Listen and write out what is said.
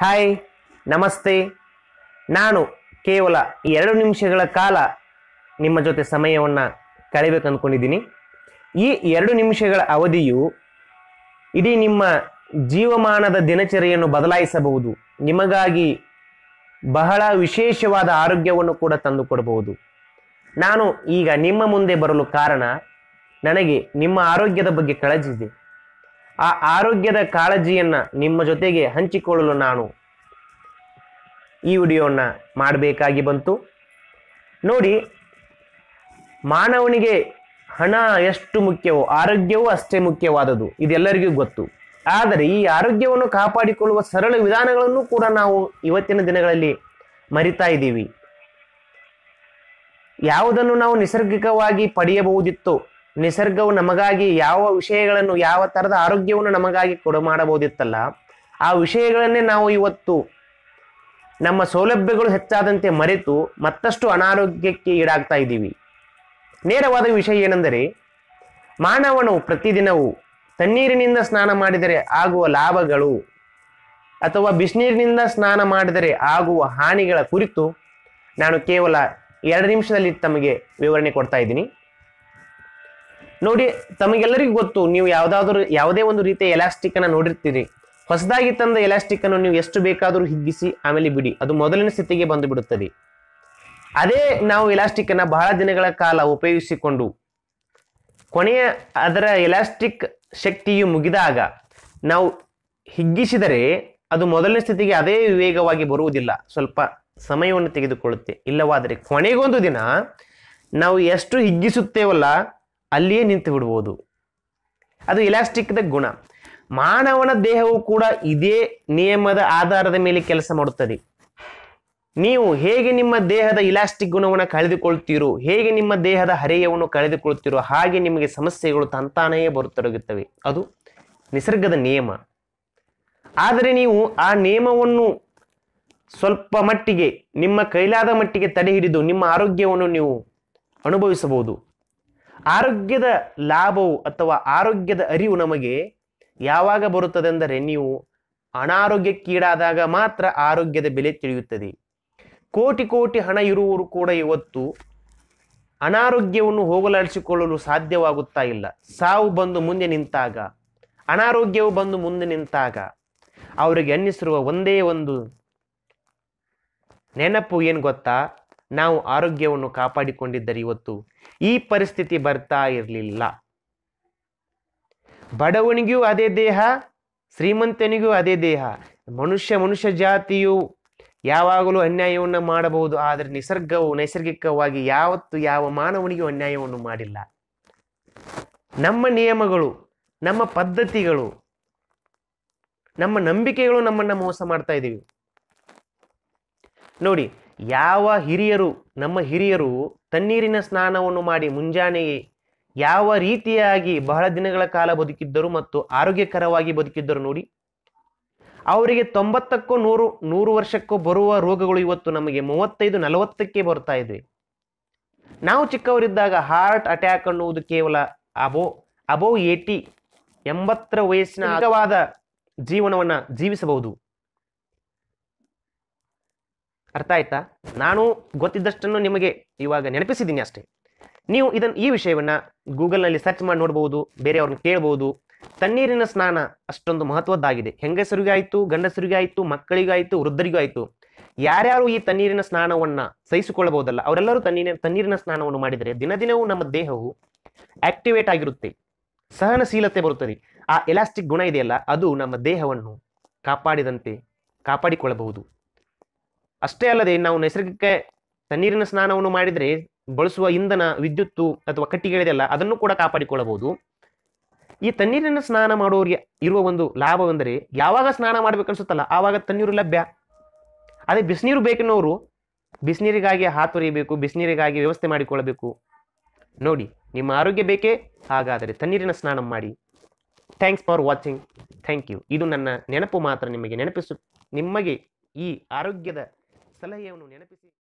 hi ನಮಸ್ತೆ ನಾನು ಕೇವಲ ಎರಡು ನಿಮಿಷಗಳ ಕಾಲ ನಿಮ್ಮ ಜೊತೆ ಸಮಯವನ್ನು ಕಳೆಯಬೇಕು ಅಂದ್ಕೊಂಡಿದ್ದೀನಿ ಈ ಎರಡು ನಿಮಿಷಗಳ ಅವಧಿಯು ಇಡೀ ನಿಮ್ಮ ಜೀವಮಾನದ ದಿನಚರಿಯನ್ನು ಬದಲಾಯಿಸಬಹುದು ನಿಮಗಾಗಿ ಬಹಳ ವಿಶೇಷವಾದ ಆರೋಗ್ಯವನ್ನು ಕೂಡ ತಂದುಕೊಡಬಹುದು ನಾನು ಈಗ ನಿಮ್ಮ ಮುಂದೆ ಬರಲು ಕಾರಣ ನನಗೆ ನಿಮ್ಮ ಆರೋಗ್ಯದ ಬಗ್ಗೆ ಕಳಜಿದೆ ಆ ಆರೋಗ್ಯದ ಕಾಳಜಿಯನ್ನು ನಿಮ್ಮ ಜೊತೆಗೆ ಹಂಚಿಕೊಳ್ಳಲು ನಾನು ಈ ವಿಡಿಯೋನ ಮಾಡಬೇಕಾಗಿ ಬಂತು ನೋಡಿ ಮಾನವನಿಗೆ ಹಣ ಎಷ್ಟು ಮುಖ್ಯವೋ ಆರೋಗ್ಯವೂ ಅಷ್ಟೇ ಮುಖ್ಯವಾದದ್ದು ಇದೆಲ್ಲರಿಗೂ ಗೊತ್ತು ಆದರೆ ಈ ಆರೋಗ್ಯವನ್ನು ಕಾಪಾಡಿಕೊಳ್ಳುವ ಸರಳ ವಿಧಾನಗಳನ್ನು ಕೂಡ ನಾವು ಇವತ್ತಿನ ದಿನಗಳಲ್ಲಿ ಮರಿತಾ ಇದ್ದೀವಿ ಯಾವುದನ್ನು ನಾವು ನಿಸರ್ಗಿಕವಾಗಿ ಪಡೆಯಬಹುದಿತ್ತು ನಿಸರ್ಗವು ನಮಗಾಗಿ ಯಾವ ವಿಷಯಗಳನ್ನು ಯಾವ ತರದ ಆರೋಗ್ಯವನ್ನು ನಮಗಾಗಿ ಕೊಡು ಮಾಡಬಹುದಿತ್ತಲ್ಲ ಆ ವಿಷಯಗಳನ್ನೇ ನಾವು ಇವತ್ತು ನಮ್ಮ ಸೌಲಭ್ಯಗಳು ಹೆಚ್ಚಾದಂತೆ ಮರೆತು ಮತ್ತಷ್ಟು ಅನಾರೋಗ್ಯಕ್ಕೆ ಈಡಾಗ್ತಾ ಇದ್ದೀವಿ ನೇರವಾದ ವಿಷಯ ಏನೆಂದರೆ ಮಾನವನು ಪ್ರತಿದಿನವೂ ತಣ್ಣೀರಿನಿಂದ ಸ್ನಾನ ಮಾಡಿದರೆ ಆಗುವ ಲಾಭಗಳು ಅಥವಾ ಬಿಸಿನೀರಿನಿಂದ ಸ್ನಾನ ಮಾಡಿದರೆ ಆಗುವ ಹಾನಿಗಳ ಕುರಿತು ನಾನು ಕೇವಲ ಎರಡು ನಿಮಿಷದಲ್ಲಿ ತಮಗೆ ವಿವರಣೆ ಕೊಡ್ತಾ ಇದ್ದೀನಿ ನೋಡಿ ತಮಗೆಲ್ಲರಿಗೂ ಗೊತ್ತು ನೀವು ಯಾವುದಾದ್ರೂ ಯಾವುದೇ ಒಂದು ರೀತಿಯ ಎಲಾಸ್ಟಿಕ್ ಅನ್ನ ನೋಡಿರ್ತೀರಿ ಹೊಸದಾಗಿ ತಂದ ಎಲಾಸ್ಟಿಕ್ ಅನ್ನು ನೀವು ಎಷ್ಟು ಬೇಕಾದರೂ ಹಿಗ್ಗಿಸಿ ಆಮೇಲೆ ಬಿಡಿ ಅದು ಮೊದಲಿನ ಸ್ಥಿತಿಗೆ ಬಂದು ಬಿಡುತ್ತದೆ ಅದೇ ನಾವು ಎಲಾಸ್ಟಿಕ್ ಅನ್ನ ಬಹಳ ದಿನಗಳ ಕಾಲ ಉಪಯೋಗಿಸಿಕೊಂಡು ಕೊನೆಯ ಅದರ ಎಲಾಸ್ಟಿಕ್ ಶಕ್ತಿಯು ಮುಗಿದಾಗ ನಾವು ಹಿಗ್ಗಿಸಿದರೆ ಅದು ಮೊದಲಿನ ಸ್ಥಿತಿಗೆ ಅದೇ ವೇಗವಾಗಿ ಬರುವುದಿಲ್ಲ ಸ್ವಲ್ಪ ಸಮಯವನ್ನು ತೆಗೆದುಕೊಳ್ಳುತ್ತೆ ಇಲ್ಲವಾದರೆ ಕೊನೆಗೊಂದು ದಿನ ನಾವು ಎಷ್ಟು ಹಿಗ್ಗಿಸುತ್ತೇವಲ್ಲ ಅಲ್ಲಿಯೇ ನಿಂತು ಬಿಡ್ಬೋದು ಅದು ಇಲಾಸ್ಟಿಕ್ದ ಗುಣ ಮಾನವನ ದೇಹವು ಕೂಡ ಇದೇ ನಿಯಮದ ಆಧಾರದ ಮೇಲೆ ಕೆಲಸ ಮಾಡುತ್ತದೆ ನೀವು ಹೇಗೆ ನಿಮ್ಮ ದೇಹದ ಇಲಾಸ್ಟಿಕ್ ಗುಣವನ್ನು ಕಳೆದುಕೊಳ್ತೀರೋ ಹೇಗೆ ನಿಮ್ಮ ದೇಹದ ಹರೆಯವನ್ನು ಕಳೆದುಕೊಳ್ತೀರೋ ಹಾಗೆ ನಿಮಗೆ ಸಮಸ್ಯೆಗಳು ತಂತಾನೆಯೇ ಬರುತ್ತೊಡಗುತ್ತವೆ ಅದು ನಿಸರ್ಗದ ನಿಯಮ ಆದರೆ ನೀವು ಆ ನಿಯಮವನ್ನು ಸ್ವಲ್ಪ ಮಟ್ಟಿಗೆ ನಿಮ್ಮ ಕೈಲಾದ ಮಟ್ಟಿಗೆ ತಡೆ ಹಿಡಿದು ನಿಮ್ಮ ಆರೋಗ್ಯವನ್ನು ನೀವು ಅನುಭವಿಸಬಹುದು ಆರೋಗ್ಯದ ಲಾಭವು ಅಥವಾ ಆರೋಗ್ಯದ ಅರಿವು ನಮಗೆ ಯಾವಾಗ ಬರುತ್ತದೆ ಅಂದರೆ ನೀವು ಅನಾರೋಗ್ಯಕ್ಕೀಡಾದಾಗ ಮಾತ್ರ ಆರೋಗ್ಯದ ಬೆಲೆ ತಿಳಿಯುತ್ತದೆ ಕೋಟಿ ಕೋಟಿ ಹಣ ಇರುವವರು ಕೂಡ ಇವತ್ತು ಅನಾರೋಗ್ಯವನ್ನು ಹೋಗಲಾಡಿಸಿಕೊಳ್ಳಲು ಸಾಧ್ಯವಾಗುತ್ತಾ ಇಲ್ಲ ಸಾವು ಬಂದು ಮುಂದೆ ನಿಂತಾಗ ಅನಾರೋಗ್ಯವು ಬಂದು ಮುಂದೆ ನಿಂತಾಗ ಅವರಿಗೆ ಅನ್ನಿಸಿರುವ ಒಂದೇ ಒಂದು ನೆನಪು ಏನು ಗೊತ್ತಾ ನಾವು ಆರೋಗ್ಯವನ್ನು ಕಾಪಾಡಿಕೊಂಡಿದ್ದರೆ ಇವತ್ತು ಈ ಪರಿಸ್ಥಿತಿ ಬರ್ತಾ ಇರಲಿಲ್ಲ ಬಡವನಿಗೂ ಅದೇ ದೇಹ ಶ್ರೀಮಂತನಿಗೂ ಅದೇ ದೇಹ ಮನುಷ್ಯ ಮನುಷ್ಯ ಜಾತಿಯು ಯಾವಾಗಲೂ ಅನ್ಯಾಯವನ್ನು ಮಾಡಬಹುದು ಆದರೆ ನಿಸರ್ಗವು ನೈಸರ್ಗಿಕವಾಗಿ ಯಾವತ್ತು ಯಾವ ಮಾನವನಿಗೂ ಅನ್ಯಾಯವನ್ನು ಮಾಡಿಲ್ಲ ನಮ್ಮ ನಿಯಮಗಳು ನಮ್ಮ ಪದ್ಧತಿಗಳು ನಮ್ಮ ನಂಬಿಕೆಗಳು ನಮ್ಮನ್ನು ಮೋಸ ಮಾಡ್ತಾ ಇದ್ದೀವಿ ನೋಡಿ ಯಾವ ಹಿರಿಯರು ನಮ್ಮ ಹಿರಿಯರು ತಣ್ಣೀರಿನ ಸ್ನಾನವನ್ನು ಮಾಡಿ ಮುಂಜಾನೆಯೇ ಯಾವ ರೀತಿಯಾಗಿ ಬಹಳ ದಿನಗಳ ಕಾಲ ಬದುಕಿದ್ದರು ಮತ್ತು ಆರೋಗ್ಯಕರವಾಗಿ ಬದುಕಿದ್ದರು ನೋಡಿ ಅವರಿಗೆ ತೊಂಬತ್ತಕ್ಕೂ ನೂರು ನೂರು ವರ್ಷಕ್ಕೂ ಬರುವ ರೋಗಗಳು ಇವತ್ತು ನಮಗೆ ಮೂವತ್ತೈದು ನಲವತ್ತಕ್ಕೆ ಬರ್ತಾ ಇದ್ವಿ ನಾವು ಚಿಕ್ಕವರಿದ್ದಾಗ ಹಾರ್ಟ್ ಅಟ್ಯಾಕ್ ಅನ್ನುವುದು ಕೇವಲ ಅಬೋ ಅಬೋ ಏಟಿ ಎಂಬತ್ತರ ವಯಸ್ಸಿನ ಅಗವಾದ ಜೀವನವನ್ನು ಜೀವಿಸಬಹುದು ಅರ್ಥ ಆಯ್ತಾ ನಾನು ಗೊತ್ತಿದ್ದಷ್ಟನ್ನು ನಿಮಗೆ ಇವಾಗ ನೆನಪಿಸಿದ್ದೀನಿ ಅಷ್ಟೇ ನೀವು ಇದನ್ನು ಈ ವಿಷಯವನ್ನು ಗೂಗಲ್ನಲ್ಲಿ ಸರ್ಚ್ ಮಾಡಿ ನೋಡ್ಬೋದು ಬೇರೆಯವ್ರನ್ನ ಕೇಳ್ಬೋದು ತಣ್ಣೀರಿನ ಸ್ನಾನ ಅಷ್ಟೊಂದು ಮಹತ್ವದ್ದಾಗಿದೆ ಹೆಂಗಸರಿಗೆ ಆಯಿತು ಗಂಡಸರಿಗೆ ಆಯಿತು ಮಕ್ಕಳಿಗಾಯಿತು ವೃದ್ಧರಿಗೂ ಆಯಿತು ಯಾರ್ಯಾರು ಈ ತಣ್ಣೀರಿನ ಸ್ನಾನವನ್ನು ಸಹಿಸಿಕೊಳ್ಳಬಹುದಲ್ಲ ಅವರೆಲ್ಲರೂ ತಣ್ಣೀರಿನ ತಣ್ಣೀರಿನ ಸ್ನಾನವನ್ನು ಮಾಡಿದರೆ ದಿನದಿನವೂ ನಮ್ಮ ದೇಹವು ಆಕ್ಟಿವೇಟ್ ಆಗಿರುತ್ತೆ ಸಹನಶೀಲತೆ ಬರುತ್ತದೆ ಆ ಎಲಾಸ್ಟಿಕ್ ಗುಣ ಇದೆಯಲ್ಲ ಅದು ನಮ್ಮ ದೇಹವನ್ನು ಕಾಪಾಡಿದಂತೆ ಕಾಪಾಡಿಕೊಳ್ಳಬಹುದು ಅಷ್ಟೇ ಅಲ್ಲದೆ ನಾವು ನೈಸರ್ಗಿಕ ತಣ್ಣೀರಿನ ಸ್ನಾನವನ್ನು ಮಾಡಿದರೆ ಬಳಸುವ ಇಂಧನ ವಿದ್ಯುತ್ತು ಅಥವಾ ಕಟ್ಟಿಗೆಗಳಿದೆಲ್ಲ ಅದನ್ನು ಕೂಡ ಕಾಪಾಡಿಕೊಳ್ಳಬಹುದು ಈ ತಣ್ಣೀರಿನ ಸ್ನಾನ ಮಾಡೋರಿಗೆ ಇರುವ ಒಂದು ಲಾಭವೆಂದರೆ ಯಾವಾಗ ಸ್ನಾನ ಅನಿಸುತ್ತಲ್ಲ ಆವಾಗ ತಣ್ಣೀರು ಲಭ್ಯ ಅದೇ ಬಿಸಿನೀರು ಬೇಕೆನ್ನೋರು ಬಿಸಿನೀರಿಗಾಗಿ ಹಾತೊರಿಯಬೇಕು ಬಿಸಿನೀರಿಗಾಗಿ ವ್ಯವಸ್ಥೆ ಮಾಡಿಕೊಳ್ಳಬೇಕು ನೋಡಿ ನಿಮ್ಮ ಆರೋಗ್ಯ ಬೇಕೇ ಹಾಗಾದರೆ ತಣ್ಣೀರಿನ ಸ್ನಾನ ಮಾಡಿ thanks for watching thank you ಇದು ನನ್ನ ನೆನಪು ಮಾತ್ರ ನಿಮಗೆ ನೆನಪಿಸು ನಿಮಗೆ ಈ ಆರೋಗ್ಯದ ಸಲಹೆಯನ್ನು ನೆನಪಿಸಿ